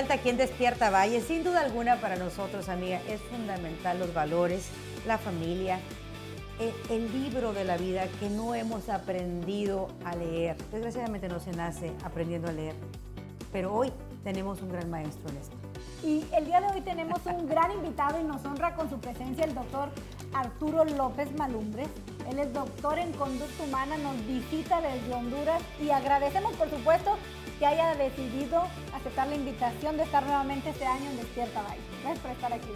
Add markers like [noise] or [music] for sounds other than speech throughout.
falta aquí Despierta Valle. Sin duda alguna para nosotros, amiga, es fundamental los valores, la familia, el, el, libro de la vida que no hemos aprendido a leer. Desgraciadamente no se nace aprendiendo a leer, pero hoy tenemos un gran maestro en esto. Y el día de hoy tenemos un [laughs] gran invitado y nos honra con su presencia el doctor Arturo López Malumbres. Él es doctor en conducta humana, nos visita desde Honduras y agradecemos, por supuesto, que haya decidido aceptar la invitación de estar nuevamente este año en Despierta Valle. Gracias por estar aquí.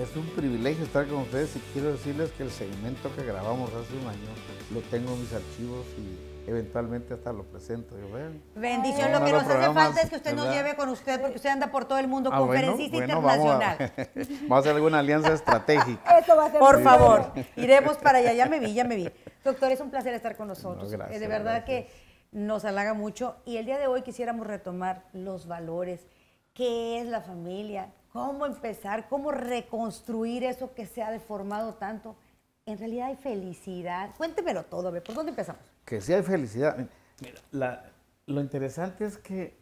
Es un privilegio estar con ustedes y quiero decirles que el segmento que grabamos hace un año lo tengo en mis archivos y eventualmente hasta lo presento. Bendición, lo que nos hace falta es que usted nos lleve con usted, porque usted anda por todo el mundo, ah, con conferencista internacional. [laughs] Vamos a, hacer alguna alianza estratégica. [laughs] Eso va a ser por favor, iremos para allá, ya me vi, ya me vi. Doctor, es un placer estar con nosotros. Eh, de verdad que nos halaga mucho. Y el día de hoy quisiéramos retomar los valores. ¿Qué es la familia? ¿Cómo empezar? ¿Cómo reconstruir eso que se ha deformado tanto? En realidad hay felicidad. Cuéntemelo todo, ¿por dónde empezamos? Que sí hay felicidad. lo interesante es que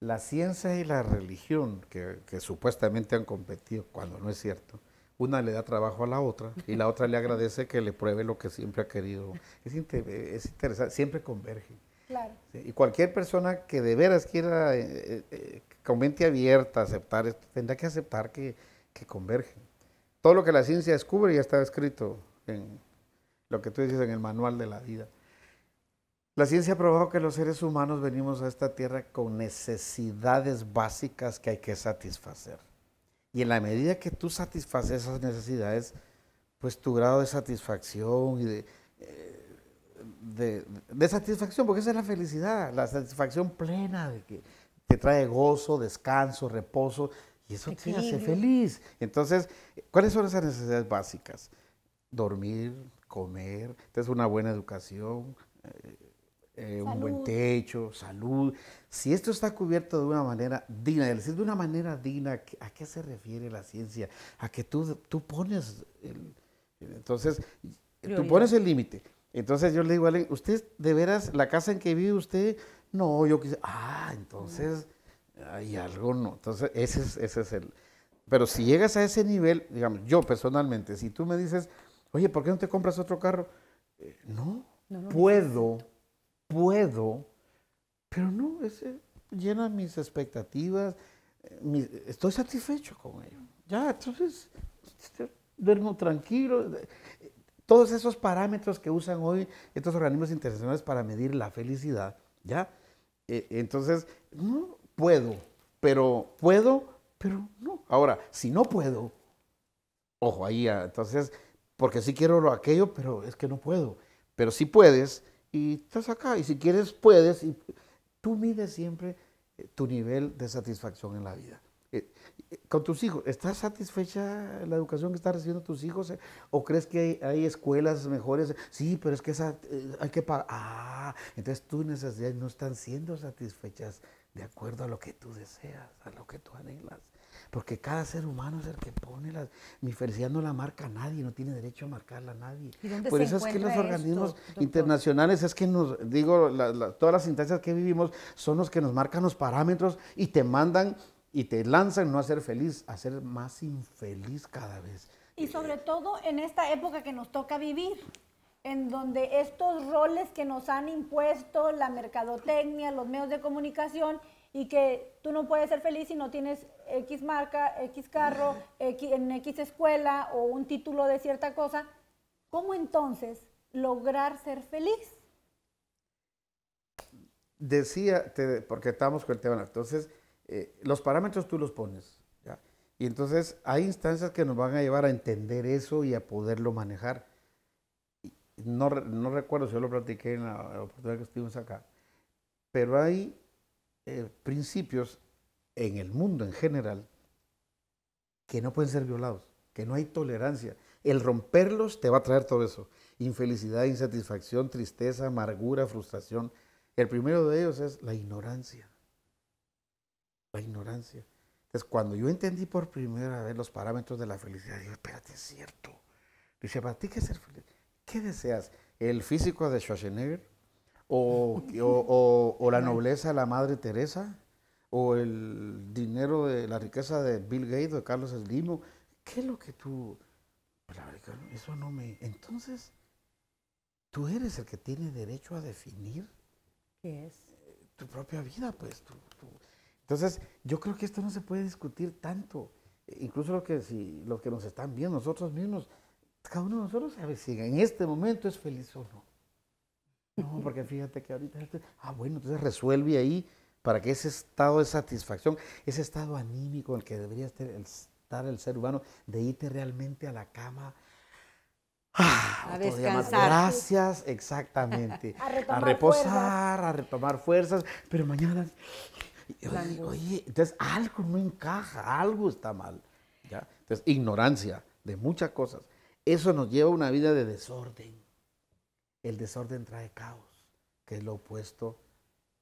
la ciencia y la religión, que supuestamente han competido, cuando no es cierto, una le da trabajo a la otra y la otra le agradece que le pruebe lo que siempre ha querido. Es, interesante, siempre convergen. y cualquier persona que de veras quiera, eh, eh, eh, con mente abierta, aceptar esto, tendrá que aceptar que, que, convergen. Todo lo que la ciencia descubre ya está escrito en lo que tú dices en el manual de la vida. La ciencia ha probado que los seres humanos venimos a esta tierra con necesidades básicas que hay que satisfacer. Y en la medida que tú satisfaces esas necesidades, pues tu grado de satisfacción y eh, de, satisfacción, porque esa es la felicidad, la satisfacción plena de que te trae gozo, descanso, reposo, y eso te hace feliz. Entonces, ¿cuáles son esas necesidades básicas? Dormir, comer, tener una buena educación, eh, un buen techo, salud. Si esto está cubierto de una manera digna, decir, de una manera digna, ¿a qué se refiere la ciencia? A que tú, tú pones, el, entonces, tú pones el límite. Entonces yo le digo a alguien, ¿usted de veras la casa en que vive usted? No, yo quise, ah, entonces hay algo no. Entonces ese es, ese es el... Pero si llegas a ese nivel, digamos, yo personalmente, si tú me dices, oye, ¿por qué no te compras otro carro? Eh, no, no, puedo, puedo, pero no, ese llena mis expectativas, eh, estoy satisfecho con ello. Ya, entonces, este, duermo tranquilo. Eh, todos esos parámetros que usan hoy estos organismos internacionales para medir la felicidad, ¿ya? Eh, entonces, no puedo, pero puedo, pero no. Ahora, si no puedo, ojo ahí, ah, entonces, porque sí quiero lo aquello, pero es que no puedo. Pero si puedes, estás acá. Y si quieres, puedes. Y tú mides siempre eh, tu nivel de satisfacción en la vida. Eh, eh, con tus hijos, ¿estás satisfecha la educación que están recibiendo tus hijos? ¿O crees que hay, escuelas mejores? Sí, pero es que esa, hay que pagar. Ah, entonces tus necesidades no están siendo satisfechas de acuerdo a lo que tú deseas, a lo que tú anhelas. Porque cada ser humano es el que pone la... Mi felicidad no la marca nadie, no tiene derecho a marcarla nadie. Por eso es que los organismos internacionales, es que nos, digo, todas las instancias que vivimos son los que nos marcan los parámetros y te mandan y te lanzan no a ser feliz, a ser más infeliz cada vez. Y sobre todo en esta época que nos toca vivir, en donde estos roles que nos han impuesto la mercadotecnia, los medios de comunicación, y que tú no puedes ser feliz si no tienes X marca, X carro, X, en X escuela o un título de cierta cosa, ¿cómo entonces lograr ser feliz? Decía, porque estamos con el tema, entonces eh, los parámetros tú los pones, y entonces hay instancias que nos van a llevar a entender eso y a poderlo manejar. No, no recuerdo si yo lo platiqué en la oportunidad que estuvimos acá, pero hay eh, principios en el mundo en general que no pueden ser violados, que no hay tolerancia. El romperlos te va a traer todo eso. Infelicidad, insatisfacción, tristeza, amargura, frustración. El primero de ellos es la ignorancia. La ignorancia. Entonces, cuando yo entendí por primera vez los parámetros de la felicidad, dije, espérate, es cierto. Dice, ¿para ti qué es ser feliz? ¿Qué deseas? ¿El físico de Schwarzenegger? o, la nobleza de la Madre Teresa, o el dinero de la riqueza de Bill Gates o de Carlos Slim. ¿Qué es lo que tú... Pues, eso no me... Entonces, tú eres el que tiene derecho a definir ¿Qué es? Eh, tu propia vida, pues. Entonces, yo creo que esto no se puede discutir tanto. Eh, incluso lo que, si, lo que nos están viendo nosotros mismos, cada uno de nosotros sabe si en este momento es feliz o no porque fíjate que ahorita, este, ah, bueno, entonces resuelve ahí para que ese estado de satisfacción, ese estado anímico en el que debería estar el ser humano, de irte realmente a la cama. Ah, a descansar. Gracias, exactamente. [laughs] a, reposar, a retomar fuerzas, pero mañana... Oye, entonces algo no encaja, algo está mal. ¿ya? Entonces, ignorancia de muchas cosas. Eso nos lleva a una vida de desorden el desorden trae caos, que es lo opuesto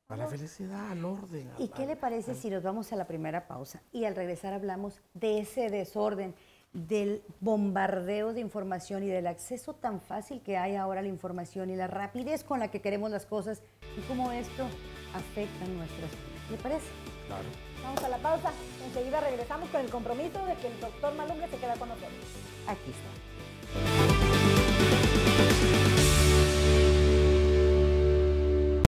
a la felicidad, al orden. ¿Y qué le parece si nos vamos a la primera pausa y al regresar hablamos de ese desorden, del bombardeo de información y del acceso tan fácil que hay ahora a la información y la rapidez con la que queremos las cosas y cómo esto afecta a nuestros... ¿Le parece? Claro. Vamos a la pausa. Enseguida regresamos con el compromiso de que el doctor Malumbre se queda con nosotros. Aquí está.